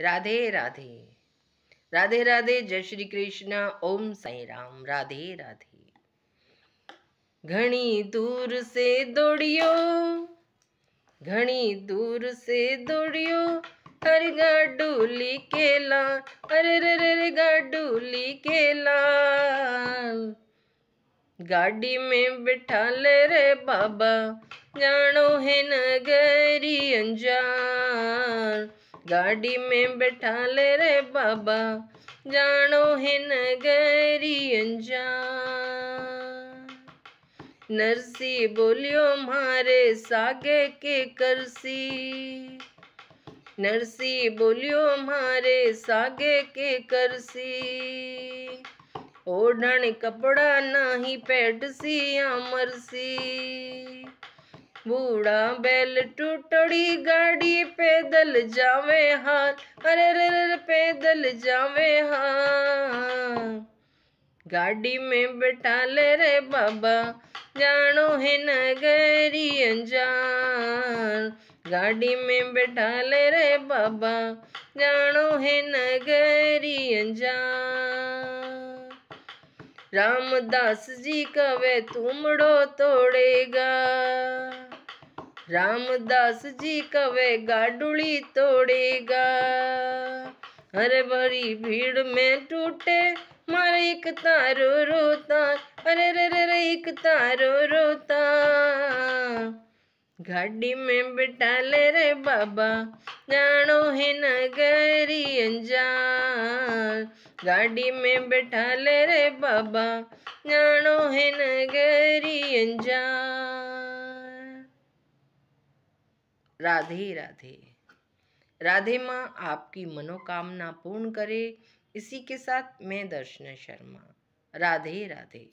राधे राधे राधे राधे जय श्री कृष्ण ओम साई राम राधे राधे घनी दूर से दौड़ियो घनी दूर से दौड़ियो हर गाडूली केला अरे रे रे रे गाडूली केला गाड़ी में बैठा ले रे बाबा जानो है नगरी अंजान गाड़ी में बैठा ले रे बाबा जानो है नगरी अंजान नरसी बोलियो मारे सागे के करसी नरसी बोलियो मारे सागे के करसी ओढ़ कपड़ा नहीं पेट सी या मरसी बूढ़ा बैल टूटड़ी गाड़ी पैदल जावे हाँ अरे रे रे पैदल जावे हाँ गाड़ी में बैठा ले रे बाबा जानो है नगरी अंजान गाड़ी में बैठा ले रे बाबा जानो है नगरी अंजान रामदास जी कवे तुमड़ो तोड़ेगा रामदास जी कवे गाडुली तोड़ेगा अरे बड़ी भीड़ में टूटे मारे एक तारो रोता अरे रे रे रे एक तारो रोता गाड़ी में बिठा ले रे बाबा जानो है नगरी अंजान गाड़ी में बिठा ले रे बाबा जानो है नगरी अंजान राधे राधे राधे माँ आपकी मनोकामना पूर्ण करे इसी के साथ मैं दर्शना शर्मा राधे राधे